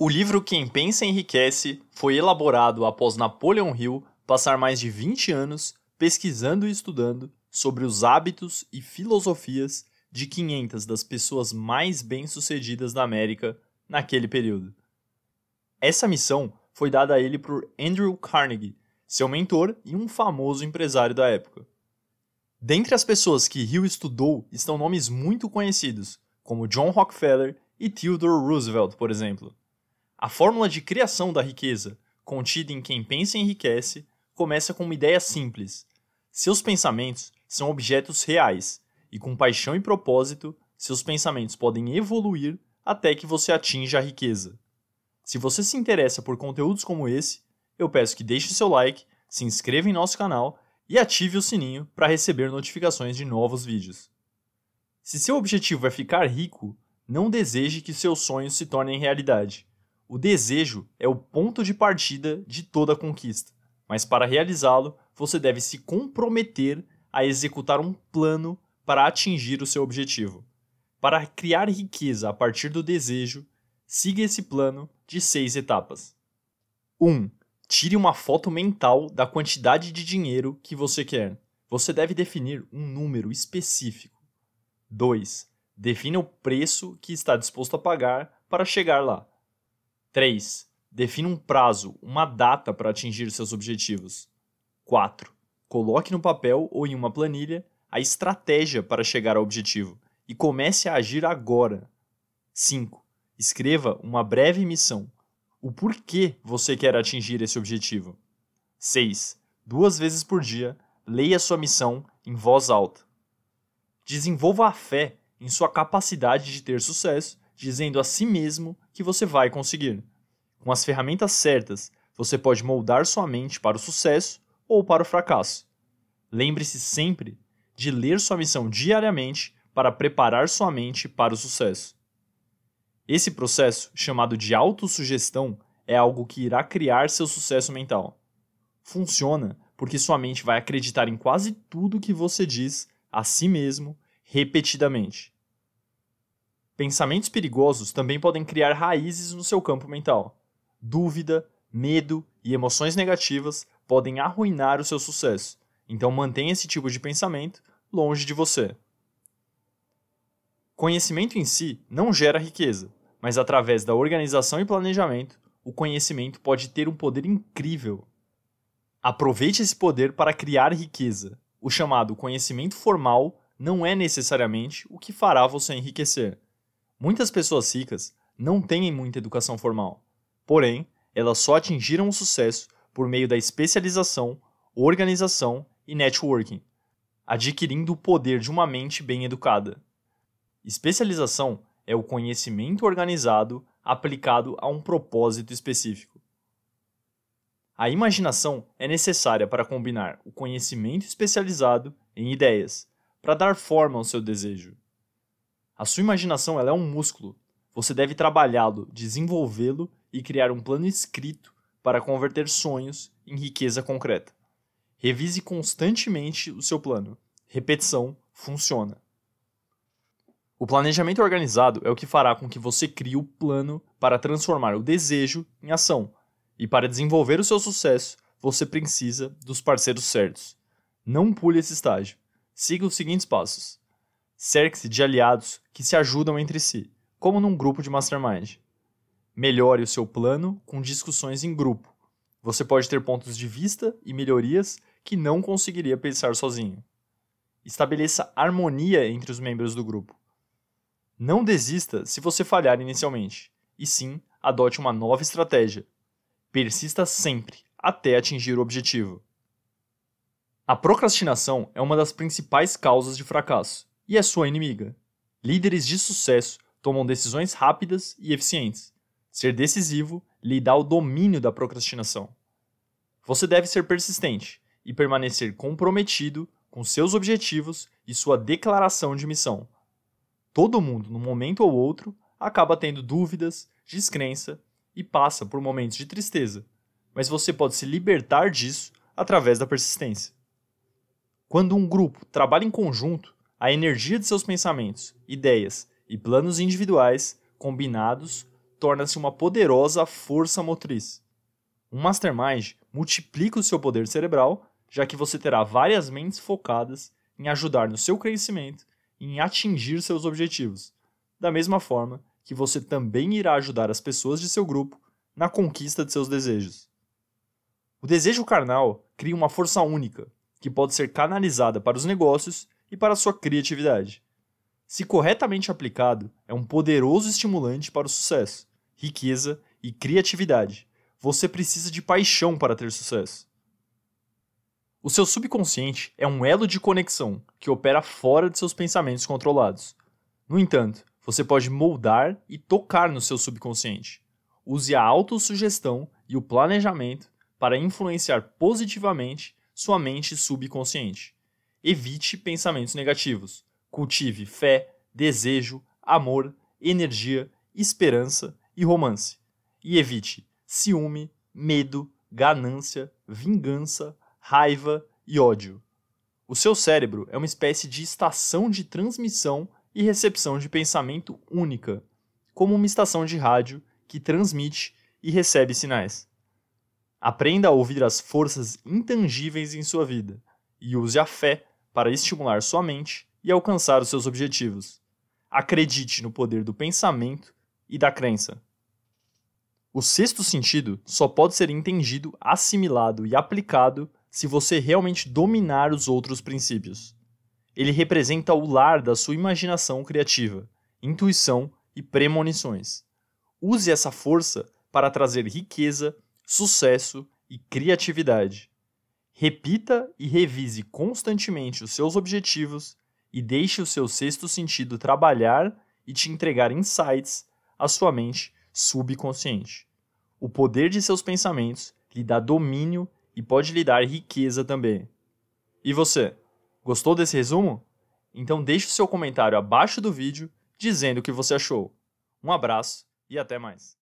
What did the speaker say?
O livro Quem Pensa Enriquece foi elaborado após Napoleon Hill passar mais de 20 anos pesquisando e estudando sobre os hábitos e filosofias de 500 das pessoas mais bem-sucedidas da América naquele período. Essa missão foi dada a ele por Andrew Carnegie, seu mentor e um famoso empresário da época. Dentre as pessoas que Hill estudou estão nomes muito conhecidos, como John Rockefeller e Theodore Roosevelt, por exemplo. A fórmula de criação da riqueza, contida em Quem Pensa e Enriquece, começa com uma ideia simples. Seus pensamentos são objetos reais, e com paixão e propósito, seus pensamentos podem evoluir até que você atinja a riqueza. Se você se interessa por conteúdos como esse, eu peço que deixe seu like, se inscreva em nosso canal e ative o sininho para receber notificações de novos vídeos. Se seu objetivo é ficar rico, não deseje que seus sonhos se tornem realidade o desejo é o ponto de partida de toda conquista, mas para realizá-lo, você deve se comprometer a executar um plano para atingir o seu objetivo. Para criar riqueza a partir do desejo, siga esse plano de seis etapas. 1. Um, tire uma foto mental da quantidade de dinheiro que você quer. Você deve definir um número específico. 2. Defina o preço que está disposto a pagar para chegar lá. 3. Defina um prazo, uma data para atingir seus objetivos. 4. Coloque no papel ou em uma planilha a estratégia para chegar ao objetivo e comece a agir agora. 5. Escreva uma breve missão. O porquê você quer atingir esse objetivo. 6. Duas vezes por dia, leia sua missão em voz alta. Desenvolva a fé em sua capacidade de ter sucesso, dizendo a si mesmo que você vai conseguir. Com as ferramentas certas, você pode moldar sua mente para o sucesso ou para o fracasso. Lembre-se sempre de ler sua missão diariamente para preparar sua mente para o sucesso. Esse processo, chamado de autossugestão, é algo que irá criar seu sucesso mental. Funciona porque sua mente vai acreditar em quase tudo que você diz a si mesmo repetidamente. Pensamentos perigosos também podem criar raízes no seu campo mental. Dúvida, medo e emoções negativas podem arruinar o seu sucesso, então mantenha esse tipo de pensamento longe de você. Conhecimento em si não gera riqueza, mas através da organização e planejamento, o conhecimento pode ter um poder incrível. Aproveite esse poder para criar riqueza. O chamado conhecimento formal não é necessariamente o que fará você enriquecer Muitas pessoas ricas não têm muita educação formal, porém, elas só atingiram o sucesso por meio da especialização, organização e networking, adquirindo o poder de uma mente bem educada. Especialização é o conhecimento organizado aplicado a um propósito específico. A imaginação é necessária para combinar o conhecimento especializado em ideias, para dar forma ao seu desejo. A sua imaginação ela é um músculo. Você deve trabalhá-lo, desenvolvê-lo e criar um plano escrito para converter sonhos em riqueza concreta. Revise constantemente o seu plano. Repetição funciona. O planejamento organizado é o que fará com que você crie o plano para transformar o desejo em ação. E para desenvolver o seu sucesso, você precisa dos parceiros certos. Não pule esse estágio. Siga os seguintes passos. Cerque-se de aliados que se ajudam entre si, como num grupo de mastermind. Melhore o seu plano com discussões em grupo. Você pode ter pontos de vista e melhorias que não conseguiria pensar sozinho. Estabeleça harmonia entre os membros do grupo. Não desista se você falhar inicialmente, e sim adote uma nova estratégia. Persista sempre até atingir o objetivo. A procrastinação é uma das principais causas de fracasso e é sua inimiga. Líderes de sucesso tomam decisões rápidas e eficientes. Ser decisivo lhe dá o domínio da procrastinação. Você deve ser persistente e permanecer comprometido com seus objetivos e sua declaração de missão. Todo mundo, num momento ou outro, acaba tendo dúvidas, descrença e passa por momentos de tristeza, mas você pode se libertar disso através da persistência. Quando um grupo trabalha em conjunto, a energia de seus pensamentos, ideias e planos individuais combinados torna-se uma poderosa força motriz. Um mastermind multiplica o seu poder cerebral, já que você terá várias mentes focadas em ajudar no seu crescimento e em atingir seus objetivos. Da mesma forma que você também irá ajudar as pessoas de seu grupo na conquista de seus desejos. O desejo carnal cria uma força única, que pode ser canalizada para os negócios e para sua criatividade. Se corretamente aplicado, é um poderoso estimulante para o sucesso, riqueza e criatividade. Você precisa de paixão para ter sucesso. O seu subconsciente é um elo de conexão que opera fora de seus pensamentos controlados. No entanto, você pode moldar e tocar no seu subconsciente. Use a autossugestão e o planejamento para influenciar positivamente sua mente subconsciente. Evite pensamentos negativos. Cultive fé, desejo, amor, energia, esperança e romance. E evite ciúme, medo, ganância, vingança, raiva e ódio. O seu cérebro é uma espécie de estação de transmissão e recepção de pensamento única, como uma estação de rádio que transmite e recebe sinais. Aprenda a ouvir as forças intangíveis em sua vida e use a fé para estimular sua mente e alcançar os seus objetivos. Acredite no poder do pensamento e da crença. O sexto sentido só pode ser entendido, assimilado e aplicado se você realmente dominar os outros princípios. Ele representa o lar da sua imaginação criativa, intuição e premonições. Use essa força para trazer riqueza, sucesso e criatividade. Repita e revise constantemente os seus objetivos e deixe o seu sexto sentido trabalhar e te entregar insights à sua mente subconsciente. O poder de seus pensamentos lhe dá domínio e pode lhe dar riqueza também. E você, gostou desse resumo? Então deixe o seu comentário abaixo do vídeo dizendo o que você achou. Um abraço e até mais.